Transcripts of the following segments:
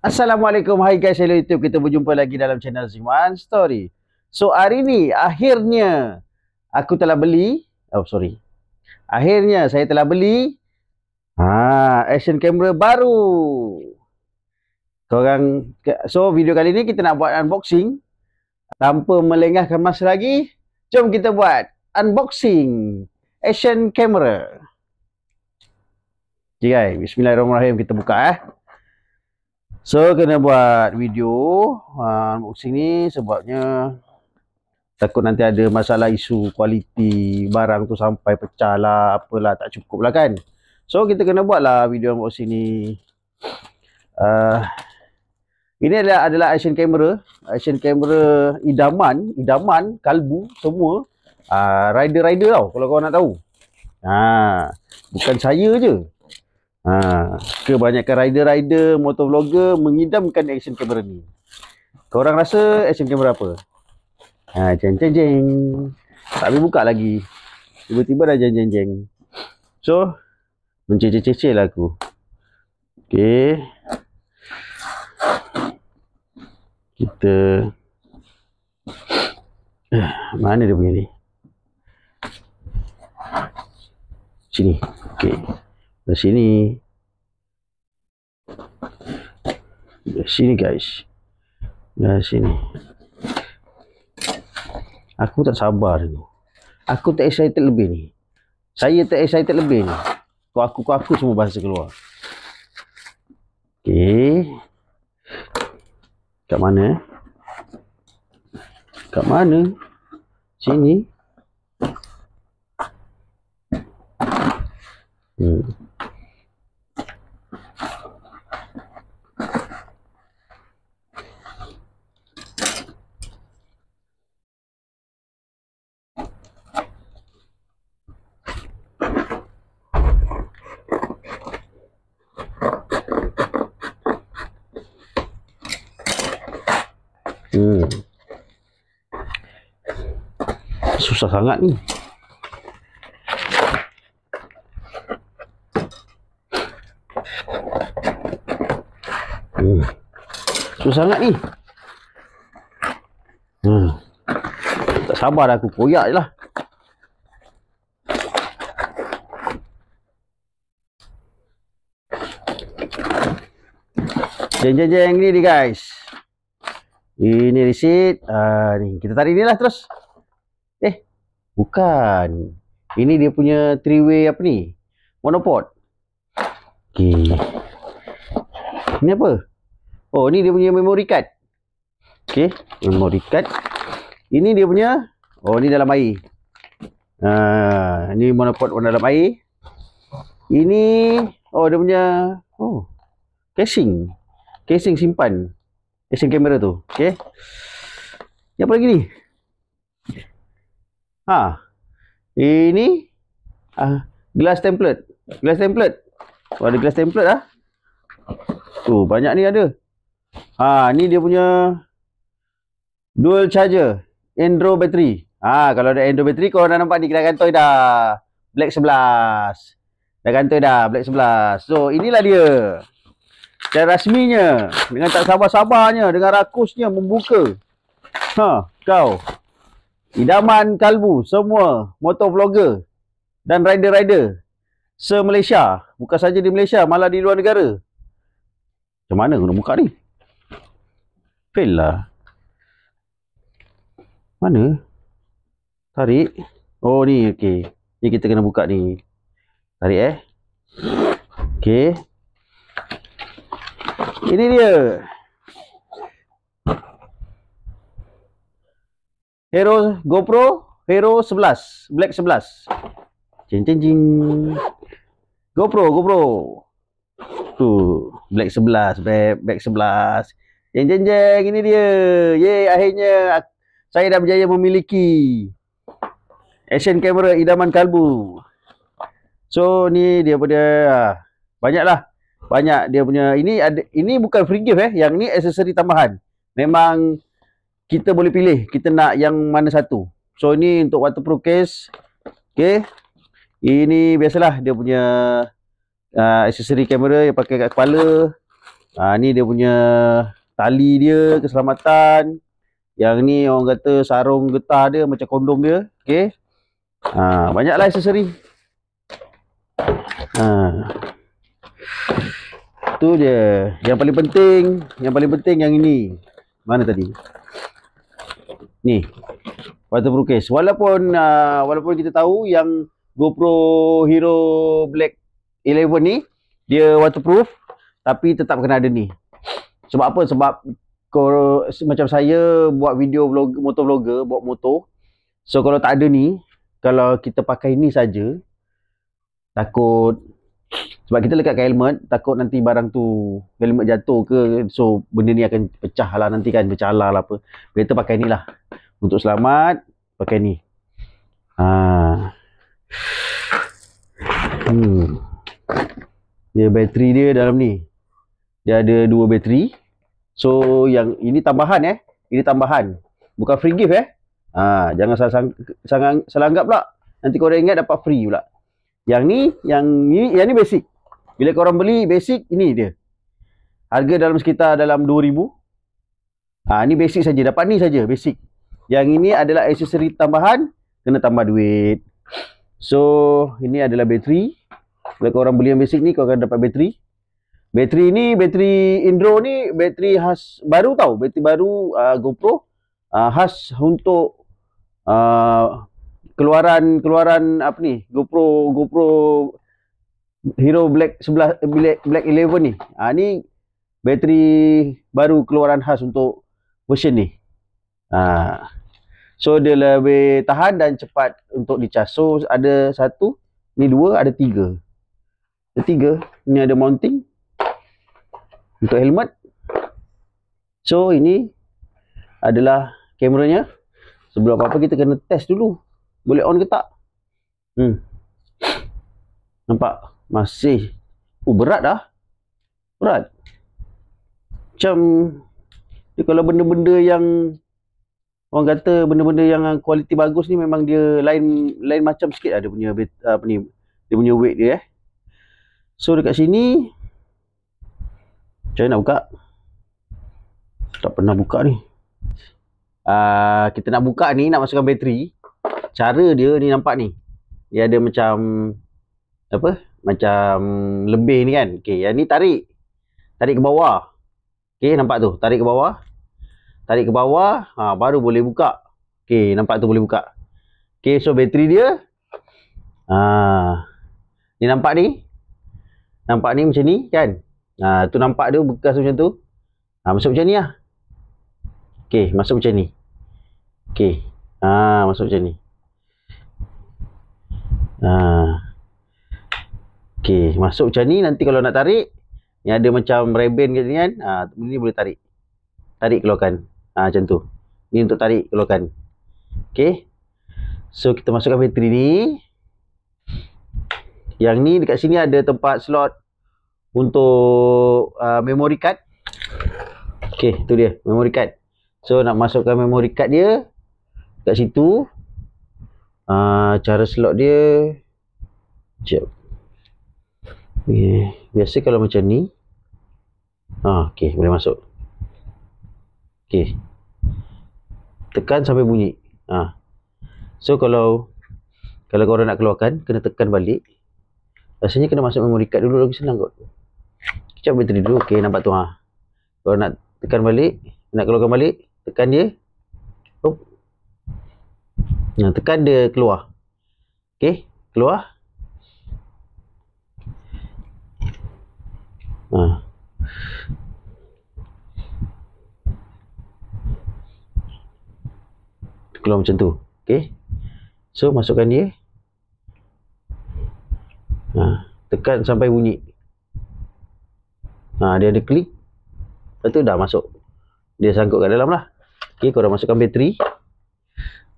Assalamualaikum. Hai guys, hello YouTube. Kita berjumpa lagi dalam channel Ziman Story. So, hari ni akhirnya aku telah beli. Oh, sorry. Akhirnya saya telah beli ha, action camera baru. Korang, so, video kali ni kita nak buat unboxing. Tanpa melengahkan masa lagi, jom kita buat unboxing action camera. Okay guys, bismillahirrahmanirrahim. Kita buka eh. So kena buat video uh, unboxing ni sebabnya takut nanti ada masalah isu kualiti barang tu sampai pecah lah apalah tak cukup lah kan. So kita kena buat lah video unboxing ni. Uh, ini adalah, adalah action camera. Action camera idaman, idaman, kalbu semua. Ah, rider-rider uh, tau kalau kau nak tahu. Ha, bukan saya je. Ha, kebanyakan rider-rider, motovlogger mengidamkan action camera ni. orang rasa action camera apa? Ha, jeng jeng jeng. Tak boleh buka lagi. Tiba-tiba dah jeng jeng jeng. So, menceceh-ceceh aku. Okay. Kita... Eh, mana dia punya ni? Sini. Okay. Di sini. Di sini guys. Di sini. Aku tak sabar ni. Aku tak excited lebih ni. Saya tak excited lebih ni. Kau aku kau aku semua bahasa keluar. Okey. Kat mana? Eh? Kat mana? Sini. Hmm. kerja susah sangat ni hmm. susah sangat ni hmm. tak sabar aku koyak je lah Jeng jeng jeng ni guys. Ini receipt. Uh, ah, ni. Kita tarik ni lah terus. Eh, bukan. Ini dia punya three-way apa ni? Monopod. Okay. Ini apa? Oh, ni dia punya memory card. Okay, memory card. Ini dia punya. Oh, ni dalam air. Uh, ah, ini monoport warna dalam air. Ini, oh dia punya, oh, casing. Casing simpan action camera tu. Okey. Apa lagi ni? Ha. Ini ah glass template. Glass template. Oh, ada glass template ah. Tu oh, banyak ni ada. Ha, ni dia punya dual charger, Endro battery. Ha, kalau ada Endro battery korang dah nampak ni kita gantoi dah. Black 11. Dah gantoi dah Black 11. So, inilah dia dan rasminya dengan tak sabar-sabarnya dengan rakusnya membuka ha kau idaman kalbu semua motor vlogger dan rider-rider se Malaysia bukan saja di Malaysia malah di luar negara macam mana guna muka ni fail lah mana tarik oh ni okey ni kita kena buka ni tarik eh Okay. Ini dia. Hero GoPro Hero 11, Black 11. Jing jing jing. GoPro, GoPro. Tu, Black 11, Black, Black 11. Jing jing jing, ini dia. ye akhirnya saya dah berjaya memiliki action camera idaman kalbu. So, ni dia pada ah, banyaklah banyak dia punya ini ada ini bukan free gift eh, yang ni aksesori tambahan. Memang kita boleh pilih kita nak yang mana satu. So ini untuk waterproof case. Okey. Ini biasalah dia punya uh, aksesori kamera yang pakai kat kepala. Ah uh, ni dia punya tali dia keselamatan. Yang ni orang kata sarung getah dia macam kondom dia. Okey. Ah uh, banyaklah aksesori. Ah uh tu je yang paling penting yang paling penting yang ini mana tadi ni waterproof case walaupun uh, walaupun kita tahu yang GoPro Hero Black 11 ni dia waterproof tapi tetap kena ada ni sebab apa sebab kalau, macam saya buat video vlog motor vlogger buat motor so kalau tak ada ni kalau kita pakai ni saja takut sebab kita lekatkan helmet, takut nanti barang tu helmet jatuh ke. So, benda ni akan pecah lah nanti kan. Pecah lah apa. Kereta pakai ni lah. Untuk selamat, pakai ni. Ha. Hmm. Dia bateri dia dalam ni. Dia ada dua bateri. So, yang ini tambahan eh. Ini tambahan. Bukan free gift eh. Ha. Jangan salah, sang- salah anggap pula. Nanti korang ingat dapat free pula. Yang ni, yang ni, yang ni basic. Bila korang beli basic ini dia. Harga dalam sekitar dalam 2000. Ah ha, ni basic saja, dapat ni saja basic. Yang ini adalah aksesori tambahan kena tambah duit. So, ini adalah bateri. Bila korang beli yang basic ni korang akan dapat bateri. Bateri ni, bateri Indro ni bateri khas baru tau, bateri baru uh, GoPro uh, khas untuk keluaran-keluaran uh, apa ni? GoPro GoPro Hero Black 11 eh, Black, Black 11 ni. Ha ni bateri baru keluaran khas untuk version ni. Ha. So dia lebih tahan dan cepat untuk dicas. So ada satu, ni dua, ada tiga. Ada tiga. Ni ada mounting untuk helmet. So ini adalah kameranya. Sebelum apa-apa kita kena test dulu. Boleh on ke tak? Hmm. Nampak? masih oh, berat dah. Berat. Macam dia kalau benda-benda yang orang kata benda-benda yang ah, kualiti bagus ni memang dia lain lain macam sikit lah punya ah, apa ni dia punya weight dia eh. So dekat sini macam nak buka? Tak pernah buka ni. Uh, kita nak buka ni nak masukkan bateri. Cara dia ni nampak ni. Dia ada macam apa? macam lebih ni kan. Okey, yang ni tarik. Tarik ke bawah. Okey, nampak tu. Tarik ke bawah. Tarik ke bawah, ha, baru boleh buka. Okey, nampak tu boleh buka. Okey, so bateri dia. Ha, ni nampak ni. Nampak ni macam ni kan. Ha, tu nampak dia bekas macam tu. Ha, masuk macam ni lah. Okey, masuk macam ni. Okey. Ha, masuk macam ni. Ha. Okey, masuk macam ni nanti kalau nak tarik yang ada macam reben gitu kan, ah ini boleh tarik. Tarik keluarkan. Ah macam tu. Ni untuk tarik keluarkan. Okey. So kita masukkan bateri ni. Yang ni dekat sini ada tempat slot untuk uh, memory card. Okey, tu dia memory card. So nak masukkan memory card dia dekat situ. Uh, cara slot dia. Jap. Okay. Biasa kalau macam ni. Ah, okey, boleh masuk. Okey. Tekan sampai bunyi. Ah. So kalau kalau kau nak keluarkan, kena tekan balik. Rasanya kena masuk memory card dulu lagi senang kot. Kejap bateri dulu. Okey, nampak tu ah. Ha? Kalau nak tekan balik, nak keluarkan balik, tekan dia. Oh. Nah, tekan dia keluar. Okey, keluar. Ha. Keluar macam tu. Okey. So masukkan dia. Ha. tekan sampai bunyi. Ha, dia ada klik. Lepas tu dah masuk. Dia sangkut kat dalam lah. Okey, korang masukkan bateri.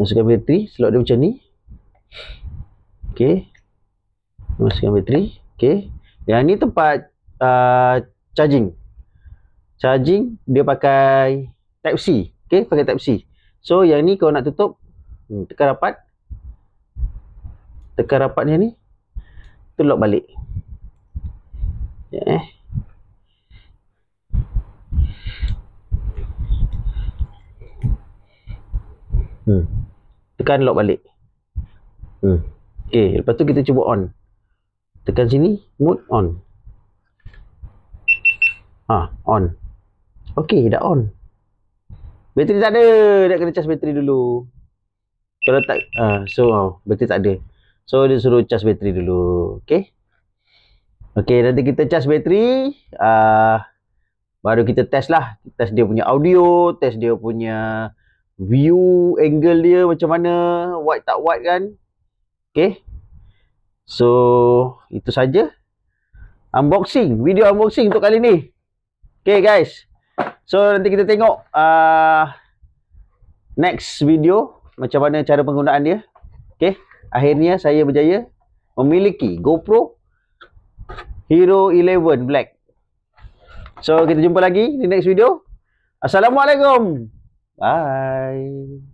Masukkan bateri. Slot dia macam ni. Okey. Masukkan bateri. Okey. Yang ni tempat uh, charging charging dia pakai type C okey pakai type C so yang ni kau nak tutup hmm, tekan rapat tekan rapat ni tu lock balik ya yeah. hmm tekan lock balik hmm okey lepas tu kita cuba on tekan sini mode on Ha, on. Okey, dah on. Bateri tak ada. Nak kena charge bateri dulu. Kalau tak, uh, so, oh, bateri tak ada. So, dia suruh charge bateri dulu. Okey. Okey, nanti kita charge bateri. Uh, baru kita test lah. Test dia punya audio. Test dia punya view angle dia macam mana. Wide tak wide kan. Okey. So, itu saja. Unboxing. Video unboxing untuk kali ni. Okay guys. So nanti kita tengok uh, next video macam mana cara penggunaan dia. Okay. Akhirnya saya berjaya memiliki GoPro Hero 11 Black. So kita jumpa lagi di next video. Assalamualaikum. Bye.